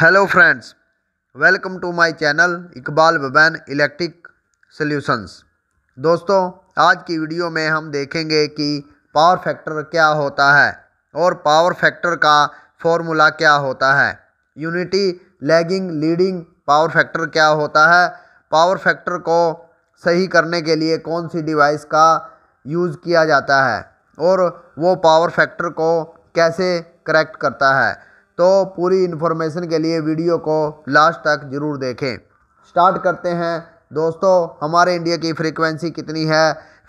hello friends welcome to my channel Iqbal बबैन electric solutions दोस्तों आज की वीडियो में हम देखेंगे कि पावर फैक्टर क्या होता है और पावर फैक्टर का फॉर्मूला क्या होता है unity lagging leading power factor क्या होता है पावर फैक्टर को सही करने के लिए कौन सी डिवाइस का यूज़ किया जाता है और वो पावर फैक्टर को कैसे करेक्ट करता है तो पूरी इन्फॉर्मेशन के लिए वीडियो को लास्ट तक ज़रूर देखें स्टार्ट करते हैं दोस्तों हमारे इंडिया की फ्रीक्वेंसी कितनी है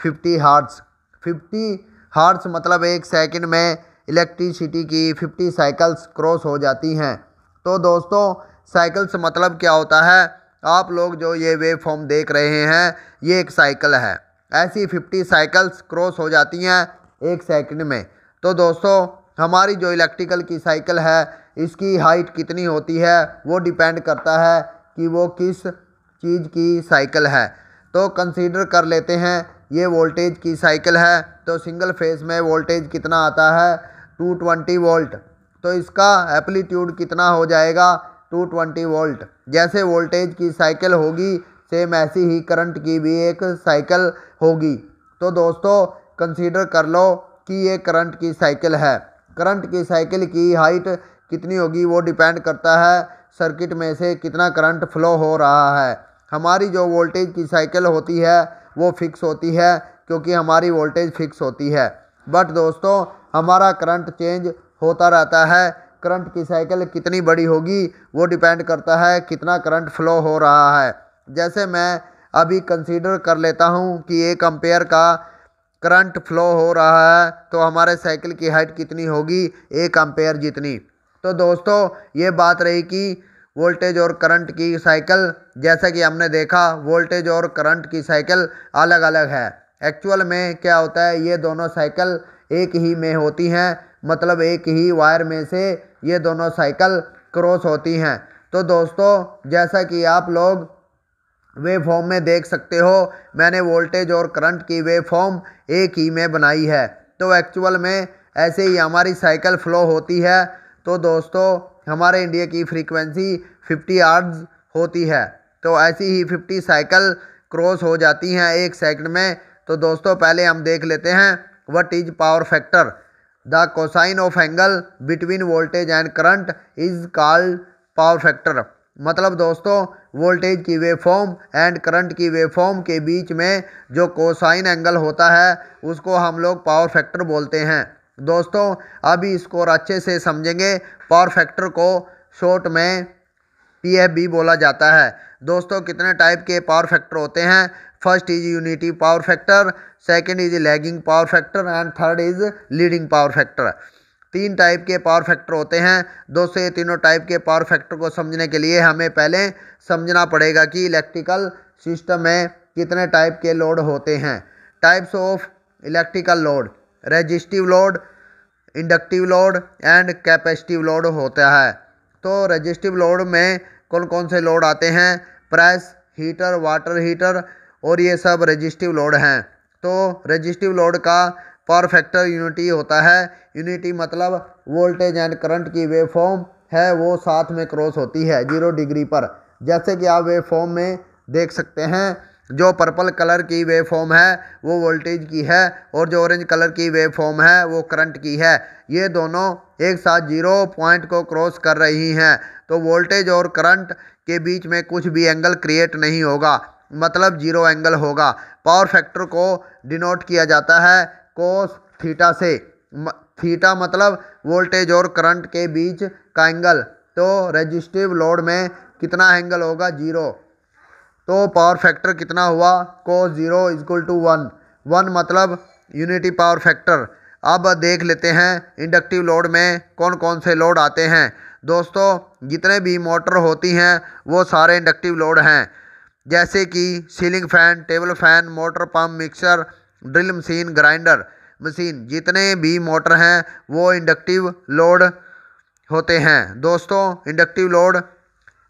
50 हार्ट्स 50 हार्ट्स मतलब एक सेकंड में इलेक्ट्रिसिटी की 50 साइकिल्स क्रॉस हो जाती हैं तो दोस्तों साइकिल्स मतलब क्या होता है आप लोग जो ये वेव फॉर्म देख रहे हैं ये एक साइकिल है ऐसी फिफ्टी साइकिल्स क्रॉस हो जाती हैं एक सेकेंड में तो दोस्तों हमारी जो इलेक्ट्रिकल की साइकिल है इसकी हाइट कितनी होती है वो डिपेंड करता है कि वो किस चीज़ की साइकिल है तो कंसीडर कर लेते हैं ये वोल्टेज की साइकिल है तो सिंगल फेज में वोल्टेज कितना आता है 220 वोल्ट तो इसका एप्लीट्यूड कितना हो जाएगा 220 वोल्ट जैसे वोल्टेज की साइकिल होगी सेम ऐसी ही करंट की भी एक साइकिल होगी तो दोस्तों कंसीडर कर लो कि ये करंट की साइकिल है करंट की साइकिल की हाइट कितनी होगी वो डिपेंड करता है सर्किट में से कितना करंट फ्लो हो रहा है हमारी जो वोल्टेज की साइकिल होती है वो फिक्स होती है क्योंकि हमारी वोल्टेज फिक्स होती है बट दोस्तों हमारा करंट चेंज होता रहता है करंट की साइकिल कितनी बड़ी होगी वो डिपेंड करता है कितना करंट फ्लो हो रहा है जैसे मैं अभी कंसीडर कर लेता हूँ कि एक अम्पेयर का करंट फ्लो हो रहा है तो हमारे साइकिल की हाइट कितनी होगी एक अम्पेयर जितनी तो दोस्तों ये बात रही कि वोल्टेज और करंट की साइकिल जैसा कि हमने देखा वोल्टेज और करंट की साइकिल अलग अलग है एक्चुअल में क्या होता है ये दोनों साइकिल एक ही में होती हैं मतलब एक ही वायर में से ये दोनों साइकिल क्रॉस होती हैं तो दोस्तों जैसा कि आप लोग वेव फॉर्म में देख सकते हो मैंने वोल्टेज और करंट की वेव फॉर्म एक ही में बनाई है तो एक्चुअल में ऐसे ही हमारी साइकिल फ्लो होती है तो दोस्तों हमारे इंडिया की फ्रीक्वेंसी फिफ्टी आर्ड्स होती है तो ऐसी ही फिफ्टी साइकिल क्रॉस हो जाती हैं एक सेकंड में तो दोस्तों पहले हम देख लेते हैं what is power factor the cosine of angle between voltage and current is called power factor मतलब दोस्तों वोल्टेज की वेव फॉर्म एंड करंट की वेव फॉर्म के बीच में जो कोसाइन एंगल होता है उसको हम लोग पावर फैक्टर बोलते हैं दोस्तों अभी इसको और अच्छे से समझेंगे पावर फैक्टर को शॉर्ट में पी बोला जाता है दोस्तों कितने टाइप के पावर फैक्टर होते हैं first is unity power factor second is lagging power factor and third is leading power factor तीन टाइप के पावर फैक्टर होते हैं दोस्तों ये तीनों टाइप के पावर फैक्टर को समझने के लिए हमें पहले समझना पड़ेगा कि इलेक्ट्रिकल सिस्टम में कितने टाइप के लोड होते हैं types of electrical load resistive load inductive load and capacitive load होता है तो रजिस्टिव लोड में कौन कौन से लोड आते हैं प्रेस हीटर वाटर हीटर और ये सब रजिस्टिव लोड हैं तो रजिस्टिव लोड का पावर फैक्टर यूनिटी होता है यूनिटी मतलब वोल्टेज एंड करंट की वेव फॉर्म है वो साथ में क्रॉस होती है जीरो डिग्री पर जैसे कि आप वेव फॉर्म में देख सकते हैं जो पर्पल कलर की वेव फॉर्म है वो वोल्टेज की है और जो ऑरेंज कलर की वेव फॉर्म है वो करंट की है ये दोनों एक साथ जीरो पॉइंट को क्रॉस कर रही हैं तो वोल्टेज और करंट के बीच में कुछ भी एंगल क्रिएट नहीं होगा मतलब जीरो एंगल होगा पावर फैक्टर को डिनोट किया जाता है कोस थीटा से थीटा मतलब वोल्टेज और करंट के बीच का एंगल तो रजिस्टिव लोड में कितना एंगल होगा जीरो तो पावर फैक्टर कितना हुआ को zero is equal to one one मतलब यूनिटी पावर फैक्टर अब देख लेते हैं इंडक्टिव लोड में कौन कौन से लोड आते हैं दोस्तों जितने भी मोटर होती हैं वो सारे इंडक्टिव लोड हैं जैसे कि ceiling fan table fan motor pump mixer drill machine grinder machine जितने भी मोटर हैं वो इंडक्टिव लोड होते हैं दोस्तों inductive load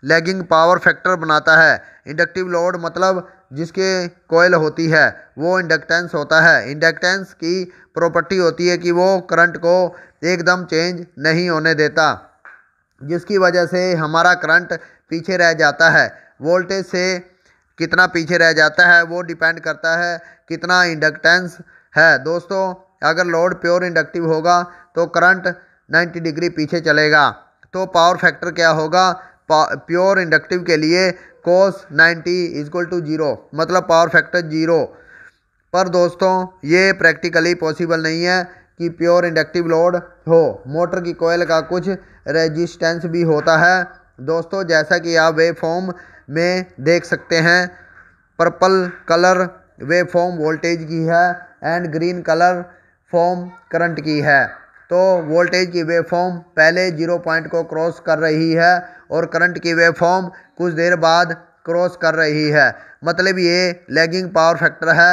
lagging power factor बनाता है इंडक्टिव लोड मतलब जिसके कोयल होती है वो इंडक्टेंस होता है इंडक्टेंस की प्रॉपर्टी होती है कि वो करंट को एकदम चेंज नहीं होने देता जिसकी वजह से हमारा करंट पीछे रह जाता है वोल्टेज से कितना पीछे रह जाता है वो डिपेंड करता है कितना इंडक्टेंस है दोस्तों अगर लोड प्योर इंडक्टिव होगा तो करंट 90 डिग्री पीछे चलेगा तो पावर फैक्टर क्या होगा प्योर इंडक्टिव के लिए कोस 90 इजक्ल टू जीरो मतलब पावर फैक्टर जीरो पर दोस्तों ये प्रैक्टिकली पॉसिबल नहीं है कि प्योर इंडक्टिव लोड हो मोटर की कोयल का कुछ रेजिस्टेंस भी होता है दोस्तों जैसा कि आप वे फॉर्म में देख सकते हैं purple colour wave form voltage की है and green colour form current की है तो वोल्टेज की वेवफॉर्म पहले जीरो पॉइंट को क्रॉस कर रही है और करंट की वेवफॉर्म कुछ देर बाद क्रॉस कर रही है मतलब ये लैगिंग पावर फैक्टर है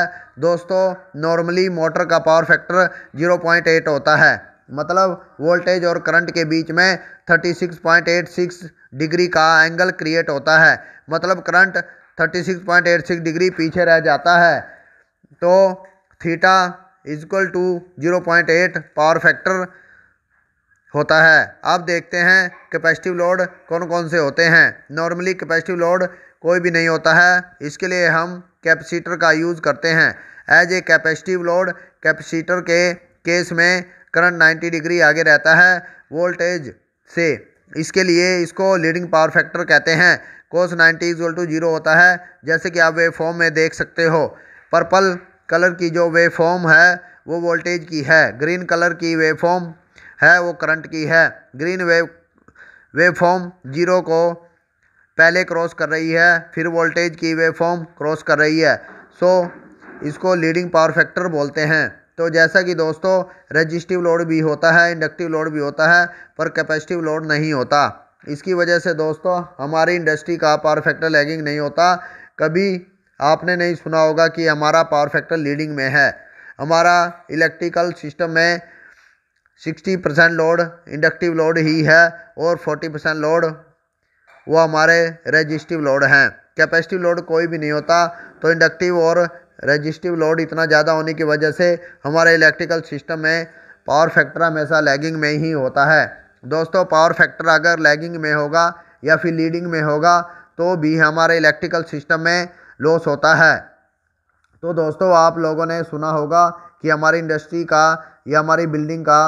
दोस्तों नॉर्मली मोटर का पावर फैक्टर 0.8 होता है मतलब वोल्टेज और करंट के बीच में 36.86 डिग्री का एंगल क्रिएट होता है मतलब करंट 36.86 डिग्री पीछे रह जाता है तो theta is equal to zero point eight power factor होता है अब देखते हैं कैपेसिटिव लोड कौन कौन से होते हैं नॉर्मली कैपेसिटिव लोड कोई भी नहीं होता है इसके लिए हम कैपेसिटर का यूज़ करते हैं as a capacitive load capacitor के केस में करंट 90 डिग्री आगे रहता है वोल्टेज से इसके लिए इसको लीडिंग पावर फैक्टर कहते हैं कोस 90 इजल टू जीरो होता है जैसे कि आप वे फॉर्म में देख सकते हो पर्पल कलर की जो वेव फॉर्म है वो वोल्टेज की है ग्रीन कलर की वेव फॉर्म है वो करंट की है green wave wave form zero को पहले क्रॉस कर रही है फिर वोल्टेज की वेव फॉर्म क्रॉस कर रही है सो so, इसको लीडिंग पावर फैक्टर बोलते हैं तो जैसा कि दोस्तों रजिस्टिव लोड भी होता है इंडक्टिव लोड भी होता है पर कैपेसिटिव लोड नहीं होता इसकी वजह से दोस्तों हमारी इंडस्ट्री का पावर फैक्टर लैगिंग नहीं होता कभी आपने नहीं सुना होगा कि हमारा पावर फैक्टर लीडिंग में है हमारा इलेक्ट्रिकल सिस्टम में 60 परसेंट लोड इंडक्टिव लोड ही है और 40 परसेंट लोड वो हमारे रजिस्टिव लोड हैं कैपेसिटिव लोड कोई भी नहीं होता तो इंडक्टिव और रजिस्टिव लोड इतना ज़्यादा होने की वजह से हमारे इलेक्ट्रिकल सिस्टम में पावर फैक्टर हमेशा लैगिंग में ही होता है दोस्तों पावर फैक्टर अगर लैगिंग में होगा या फिर लीडिंग में होगा तो भी हमारे इलेक्ट्रिकल सिस्टम में लॉस होता है तो दोस्तों आप लोगों ने सुना होगा कि हमारी इंडस्ट्री का या हमारी बिल्डिंग का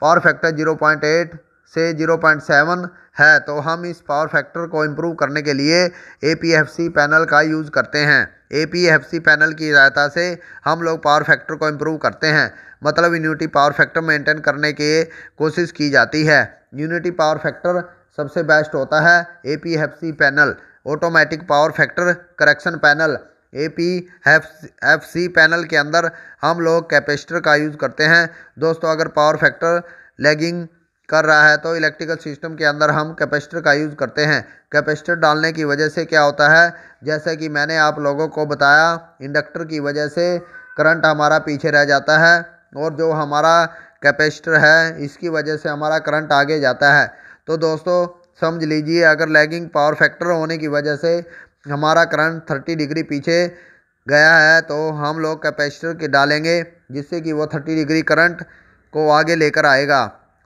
power factor zero point eight से जीरो पॉइंट सेवन है तो हम इस पावर फैक्टर को इम्प्रूव करने के लिए A P F C panel का यूज़ करते हैं A P F C panel की सहायता से हम लोग पावर फैक्टर को इम्प्रूव करते हैं मतलब यूनिटी पावर फैक्टर मेंटेन करने की कोशिश की जाती है यूनिटी पावर फैक्टर सबसे बेस्ट होता है A P F C panel automatic power factor correction panel A P F C panel के अंदर हम लोग कैपेसिटर का यूज़ करते हैं दोस्तों अगर पावर फैक्टर लैगिंग कर रहा है तो इलेक्ट्रिकल सिस्टम के अंदर हम कैपेसिटर का यूज़ करते हैं कैपेसिटर डालने की वजह से क्या होता है जैसे कि मैंने आप लोगों को बताया इंडक्टर की वजह से करंट हमारा पीछे रह जाता है और जो हमारा कैपेसिटर है इसकी वजह से हमारा करंट आगे जाता है तो दोस्तों समझ लीजिए अगर लैगिंग पावर फैक्टर होने की वजह से हमारा करंट थर्टी डिग्री पीछे गया है तो हम लोग कैपेसिटर के डालेंगे जिससे कि वो थर्टी डिग्री करंट को आगे लेकर आएगा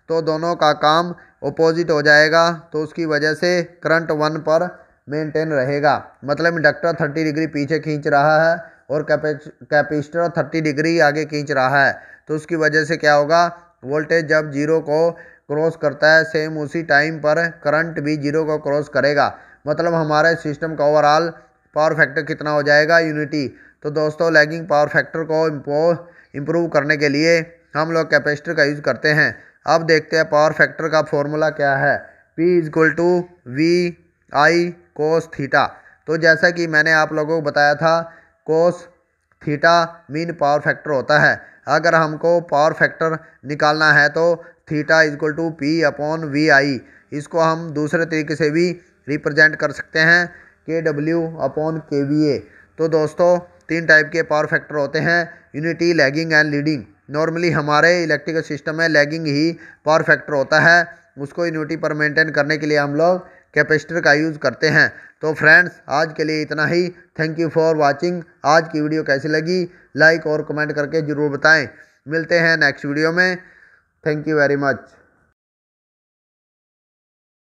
तो दोनों का काम ओपोजिट हो जाएगा तो उसकी वजह से करंट वन पर मेंटेन रहेगा मतलब इंडक्टर थर्टी डिग्री पीछे खींच रहा है और कैपेसिटर थर्टी डिग्री आगे खींच रहा है तो उसकी वजह से क्या होगा वोल्टेज जब जीरो को क्रॉस करता है सेम उसी टाइम पर करंट भी जीरो को क्रॉस करेगा मतलब हमारे सिस्टम का ओवरऑल पावर फैक्टर कितना हो जाएगा यूनिटी तो दोस्तों लैगिंग पावर फैक्टर को इम्प्रूव करने के लिए हम लोग कैपेसिटर का यूज़ करते हैं अब देखते हैं पावर फैक्टर का फॉर्मूला क्या है P is equal to V I cos theta तो जैसा कि मैंने आप लोगों को बताया था cos theta mean power factor होता है अगर हमको पावर फैक्टर निकालना है तो theta is equal to P upon V I इसको हम दूसरे तरीके से भी रिप्रेजेंट कर सकते हैं K W upon K V A तो दोस्तों तीन टाइप के पावर फैक्टर होते हैं unity lagging and leading normally हमारे इलेक्ट्रिकल सिस्टम में लैगिंग ही पावर फैक्टर होता है उसको यूनिटी पर मेंटेन करने के लिए हम लोग कैपेसिटर का यूज़ करते हैं तो फ्रेंड्स आज के लिए इतना ही थैंक यू फॉर वाचिंग आज की वीडियो कैसी लगी लाइक और कमेंट करके ज़रूर बताएं मिलते हैं नेक्स्ट वीडियो में थैंक यू वेरी मच